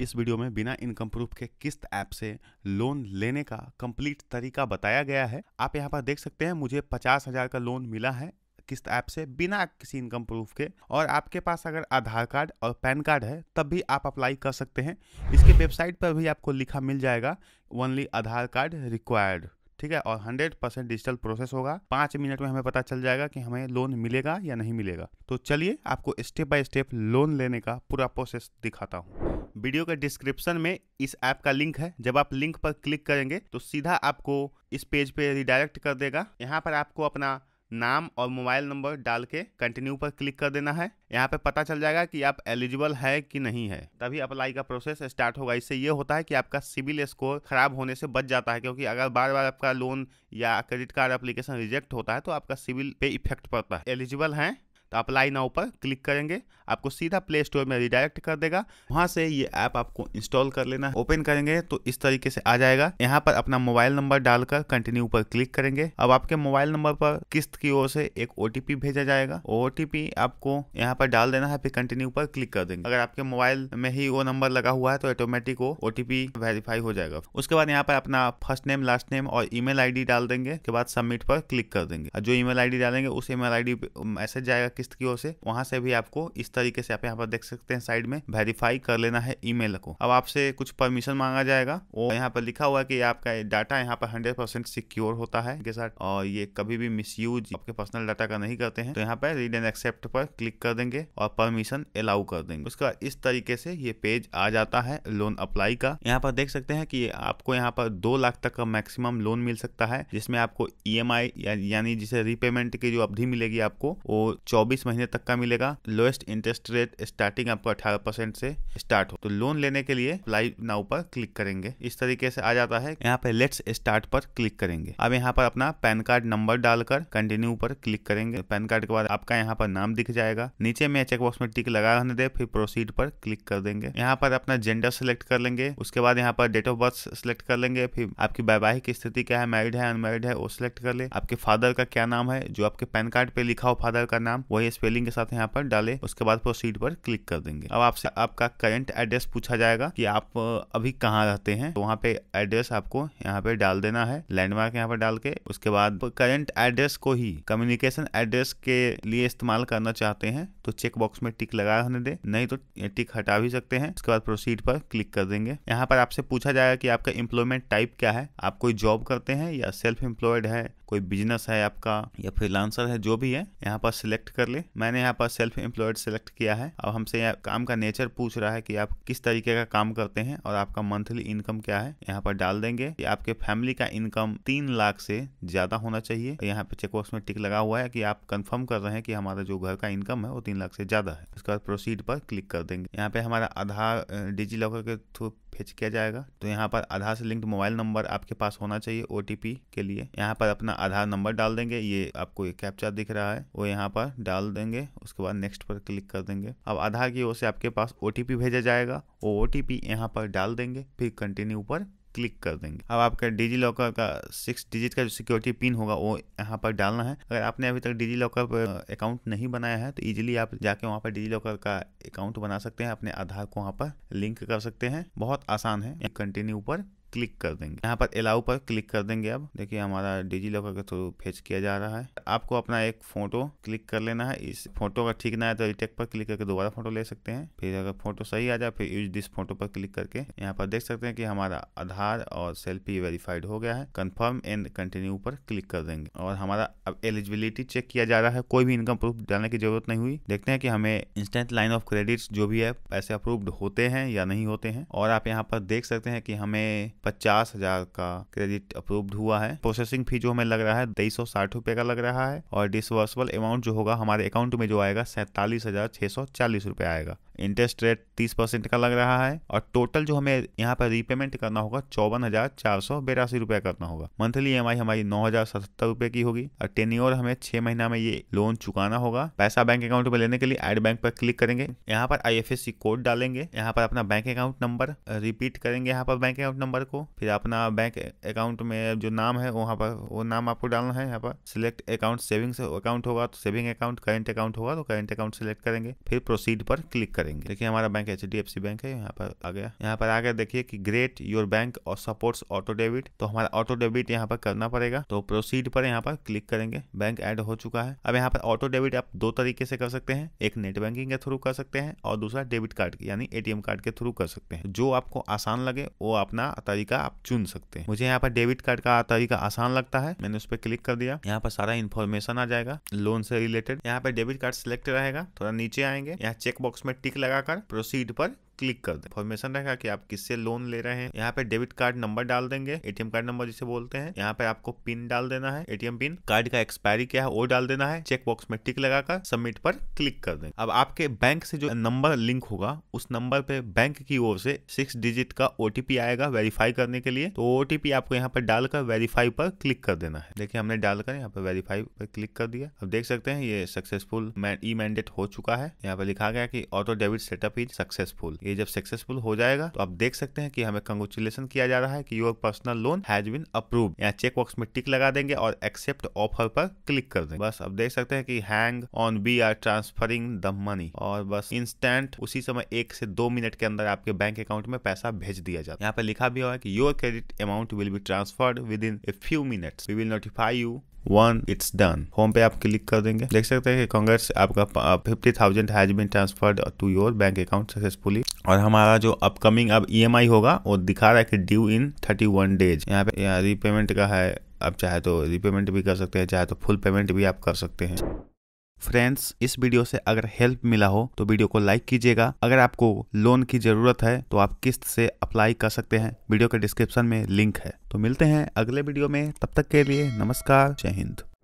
इस वीडियो में बिना इनकम प्रूफ के किस्त ऐप से लोन लेने का कंप्लीट तरीका बताया गया है आप यहाँ पर देख सकते हैं मुझे पचास हजार का लोन मिला है किस्त ऐप से बिना किसी इनकम प्रूफ के और आपके पास अगर आधार कार्ड और पैन कार्ड है तब भी आप अप्लाई कर सकते हैं इसके वेबसाइट पर भी आपको लिखा मिल जाएगा ओनली आधार कार्ड रिक्वायर्ड ठीक है और 100 परसेंट डिजिटल प्रोसेस होगा पाँच मिनट में हमें पता चल जाएगा कि हमें लोन मिलेगा या नहीं मिलेगा तो चलिए आपको स्टेप बाय स्टेप लोन लेने का पूरा प्रोसेस दिखाता हूँ वीडियो के डिस्क्रिप्शन में इस ऐप का लिंक है जब आप लिंक पर क्लिक करेंगे तो सीधा आपको इस पेज पे रिडायरेक्ट कर देगा यहाँ पर आपको अपना नाम और मोबाइल नंबर डाल के कंटिन्यू पर क्लिक कर देना है यहाँ पे पता चल जाएगा कि आप एलिजिबल है कि नहीं है तभी अप्लाई का प्रोसेस स्टार्ट होगा इससे ये होता है कि आपका सिविल स्कोर खराब होने से बच जाता है क्योंकि अगर बार बार आपका लोन या क्रेडिट कार्ड एप्लीकेशन रिजेक्ट होता है तो आपका सिविल पे इफेक्ट पड़ता है एलिजिबल है अप्लाई नाउ पर क्लिक करेंगे आपको सीधा प्ले स्टोर में रिडायरेक्ट कर देगा वहां से ये ऐप आपको इंस्टॉल कर लेना है ओपन करेंगे तो इस तरीके से आ जाएगा यहाँ पर अपना मोबाइल नंबर डालकर कंटिन्यू पर क्लिक करेंगे अब आपके मोबाइल नंबर पर किस्त की ओर से एक ओ भेजा जाएगा ओ आपको यहाँ पर डाल देना है फिर कंटिन्यू पर क्लिक कर देंगे अगर आपके मोबाइल में ही वो नंबर लगा हुआ है तो ऑटोमेटिक वो ओ वेरीफाई हो जाएगा उसके बाद यहाँ पर अपना फर्स्ट नेम लास्ट नेम और ईमेल आईडी डाल देंगे के बाद सबमिट पर क्लिक कर देंगे जो ईमेल आईडी डालेंगे उस ईमेल आईडी मैसेज जाएगा किस ऑफिस की ओर से वहां से भी आपको इस तरीके से आप यहाँ पर देख सकते हैं साइड में वेरीफाई कर लेना है ईमेल को अब आपसे कुछ परमिशन मांगा जाएगा और यहाँ पर लिखा हुआ है कि आपका डाटा यहाँ पर हंड्रेड परसेंट सिक्योर होता है और ये कभी भी मिस आपके पर्सनल डाटा का नहीं करते हैं तो यहाँ पर रीड एंड एक्सेप्ट पर क्लिक कर देंगे और परमिशन अलाउ कर देंगे उसका इस तरीके से ये पेज आ जाता है लोन अप्लाई का यहाँ पर देख सकते हैं कि आपको यहाँ पर दो लाख तक का मैक्सिमम लोन मिल सकता है जिसमें आपको ई e या, यानी जिसे रिपेमेंट की जो अवधि मिलेगी आपको वो चौबीस महीने तक का मिलेगा लोएस्ट इंटरेस्ट रेट स्टार्टिंग आपको अठारह परसेंट से स्टार्ट हो तो लोन लेने के लिए अप्लाई नाउ पर क्लिक करेंगे इस तरीके से आ जाता है यहाँ पे लेट्स स्टार्ट पर क्लिक करेंगे अब यहाँ पर अपना पैन कार्ड नंबर डालकर कंटिन्यू पर क्लिक करेंगे पैन कार्ड के बाद आपका यहाँ पर नाम दिख जाएगा नीचे में चेकबॉक्स में टिक लगा रहने दे फिर प्रोसीड पर क्लिक कर देंगे यहाँ पर अपना जेंडर सिलेक्ट कर लेंगे उसके बाद यहाँ पर डेट ऑफ बर्थ सिलेक्ट कर लेंगे फिर आपकी वैवाहिक स्थिति क्या है मैरिड है अनमेरिड है वो सिलेक्ट कर ले आपके फादर का क्या नाम है जो आपके पैन कार्ड पे लिखा हो फादर का नाम वो वही स्पेलिंग के साथ यहाँ पर डाले उसके बाद प्रोसीड पर क्लिक कर देंगे अब आपसे आपका करंट एड्रेस पूछा जाएगा कि आप अभी कहाँ रहते हैं तो वहाँ पे एड्रेस आपको यहाँ पे डाल देना है लैंडमार्क यहाँ पर डाल के उसके बाद करंट एड्रेस को ही कम्युनिकेशन एड्रेस के लिए इस्तेमाल करना चाहते हैं तो चेक बॉक्स में टिक लगा रहने दे नहीं तो टिक हटा भी सकते हैं उसके बाद प्रोसीड पर क्लिक कर देंगे यहाँ पर आपसे पूछा जाएगा कि आपका एम्प्लॉयमेंट टाइप क्या है आप कोई जॉब करते हैं या सेल्फ एम्प्लॉयड है कोई बिजनेस है आपका या फ्रीलांसर है जो भी है यहाँ पर सिलेक्ट कर ले मैंने यहाँ पर सेल्फ एम्प्लॉयड सेलेक्ट किया है अब हमसे यहाँ काम का नेचर पूछ रहा है कि आप किस तरीके का काम करते हैं और आपका मंथली इनकम क्या है यहाँ पर डाल देंगे कि आपके फैमिली का इनकम तीन लाख से ज्यादा होना चाहिए यहाँ पे चेकबॉक्स में टिक लगा हुआ है कि आप कंफर्म कर रहे हैं कि हमारा जो घर का इनकम है वो तीन लाख से ज्यादा है उसके बाद प्रोसीड पर क्लिक कर देंगे यहाँ पे हमारा आधार डिजी लॉकर के थ्रू फेच किया जाएगा तो यहाँ पर आधार से लिंक्ड मोबाइल नंबर आपके पास होना चाहिए ओ के लिए यहाँ पर अपना आधार नंबर डाल देंगे ये आपको ये कैप्चा दिख रहा है वो यहाँ पर डाल देंगे उसके बाद नेक्स्ट पर क्लिक कर देंगे अब आधार की ओर से आपके पास ओ भेजा जाएगा वो ओ टी यहाँ पर डाल देंगे फिर कंटिन्यू पर क्लिक कर देंगे अब आपका डिजी लॉकर का सिक्स डिजिट का जो सिक्योरिटी पिन होगा वो यहाँ पर डालना है अगर आपने अभी तक डिजी लॉकर पर अकाउंट नहीं बनाया है तो इजीली आप जाके वहाँ पर डिजी लॉकर का अकाउंट बना सकते हैं अपने आधार को वहाँ पर लिंक कर सकते हैं बहुत आसान है कंटिन्यू पर क्लिक कर देंगे यहाँ पर अलाउ पर क्लिक कर देंगे अब देखिए हमारा डिजी लॉकर के थ्रू फेच किया जा रहा है आपको अपना एक फोटो क्लिक कर लेना है इस फोटो का ठीक ना है तो रिटेक पर क्लिक करके दोबारा फोटो ले सकते हैं फिर अगर फोटो सही आ जाए फिर यूज दिस फोटो पर क्लिक करके यहाँ पर देख सकते हैं कि हमारा आधार और सेल्फी वेरीफाइड हो गया है कन्फर्म एंड कंटिन्यू पर क्लिक कर देंगे और हमारा अब एलिजिबिलिटी चेक किया जा रहा है कोई भी इनकम प्रूफ डालने की जरूरत नहीं हुई देखते हैं कि हमें इंस्टेंट लाइन ऑफ क्रेडिट जो भी है पैसे अप्रूव्ड होते हैं या नहीं होते हैं और आप यहाँ पर देख सकते हैं कि हमें पचास हजार का क्रेडिट अप्रूव्ड हुआ है प्रोसेसिंग फी जो हमें लग रहा है तेईस सौ साठ रुपए का लग रहा है और डिसवर्सबल अमाउंट जो होगा हमारे अकाउंट में जो आएगा सैंतालीस हजार छह सौ चालीस रुपए आएगा इंटरेस्ट रेट तीस परसेंट का लग रहा है और टोटल जो हमें यहाँ पर रीपेमेंट करना होगा चौवन हजार चार सौ बेरासी रुपया करना होगा मंथली ई हमारी नौ हजार सतहत्तर रुपए की होगी और टेन ईयर हमें छह महीना में ये लोन चुकाना होगा पैसा बैंक अकाउंट में लेने के लिए एड बैंक पर क्लिक करेंगे यहाँ पर आई कोड डालेंगे यहाँ पर अपना बैंक अकाउंट नंबर रिपीट करेंगे यहाँ पर बैंक अकाउंट नंबर को आपको फिर अपना बैंक अकाउंट में जो नाम है वहाँ पर वो नाम आपको डालना है यहाँ पर सिलेक्ट अकाउंट सेविंग्स अकाउंट होगा तो सेविंग अकाउंट करेंट अकाउंट होगा तो करेंट अकाउंट सेलेक्ट करेंगे फिर प्रोसीड पर क्लिक करेंगे देखिए हमारा बैंक एच बैंक है यहाँ पर आ गया यहाँ पर आगे देखिए कि ग्रेट योर बैंक और सपोर्ट्स ऑटो डेबिट तो हमारा ऑटो डेबिट यहाँ पर करना पड़ेगा तो प्रोसीड पर यहाँ पर क्लिक करेंगे बैंक एड हो चुका है अब यहाँ पर ऑटो डेबिट आप दो तरीके से कर सकते हैं एक नेट बैंकिंग के थ्रू कर सकते हैं और दूसरा डेबिट कार्ड यानी एटीएम कार्ड के थ्रू कर सकते हैं जो आपको आसान लगे वो अपना तरीका आप चुन सकते हैं मुझे यहाँ पर डेबिट कार्ड का तरीका आसान लगता है मैंने उस पर क्लिक कर दिया यहाँ पर सारा इन्फॉर्मेशन आ जाएगा लोन से रिलेटेड यहाँ पर डेबिट कार्ड सिलेक्ट रहेगा थोड़ा नीचे आएंगे यहाँ चेक बॉक्स में टिक लगाकर प्रोसीड पर क्लिक कर दें इन्फॉर्मेशन रहेगा कि आप किससे लोन ले रहे हैं यहाँ पे डेबिट कार्ड नंबर डाल देंगे एटीएम कार्ड नंबर जिसे बोलते हैं यहाँ पे आपको पिन डाल देना है एटीएम पिन कार्ड का एक्सपायरी क्या है वो डाल देना है चेक बॉक्स में टिक लगाकर सबमिट पर क्लिक कर दें अब आपके बैंक से जो नंबर लिंक होगा उस नंबर पे बैंक की ओर से सिक्स डिजिट का ओटीपी आएगा वेरीफाई करने के लिए तो ओटीपी आपको यहाँ पर डालकर वेरीफाई पर क्लिक कर देना है देखिए हमने डालकर यहाँ पर वेरीफाई पर क्लिक कर दिया अब देख सकते हैं ये सक्सेसफुल ई मैंडेट हो चुका है यहाँ पर लिखा गया कि auto debit setup is successful ये जब सक्सेसफुल हो जाएगा तो आप देख सकते हैं कि हमें कंग्रेचुलेसन किया जा रहा है कि your personal loan has been approve यहाँ चेक बॉक्स में टिक लगा देंगे और एक्सेप्ट ऑफर पर क्लिक कर देंगे बस अब देख सकते हैं कि hang on we are transferring the money और बस इंस्टेंट उसी समय एक से दो मिनट के अंदर आपके बैंक अकाउंट में पैसा भेज दिया जाता है यहाँ पे लिखा भी हुआ है कि your credit amount will be transferred within a few minutes we will notify you one it's done home पे आप क्लिक कर देंगे देख सकते हैं कि कांग्रेस आपका fifty thousand has been transferred to your bank account successfully और हमारा जो अपकमिंग अब ई e होगा वो दिखा रहा है कि due in thirty one days यहाँ पे रीपेमेंट का है आप चाहे तो रीपेमेंट भी कर सकते हैं चाहे तो फुल पेमेंट भी आप कर सकते हैं फ्रेंड्स इस वीडियो से अगर हेल्प मिला हो तो वीडियो को लाइक कीजिएगा अगर आपको लोन की जरूरत है तो आप किस्त से अप्लाई कर सकते हैं वीडियो के डिस्क्रिप्शन में लिंक है तो मिलते हैं अगले वीडियो में तब तक के लिए नमस्कार जय हिंद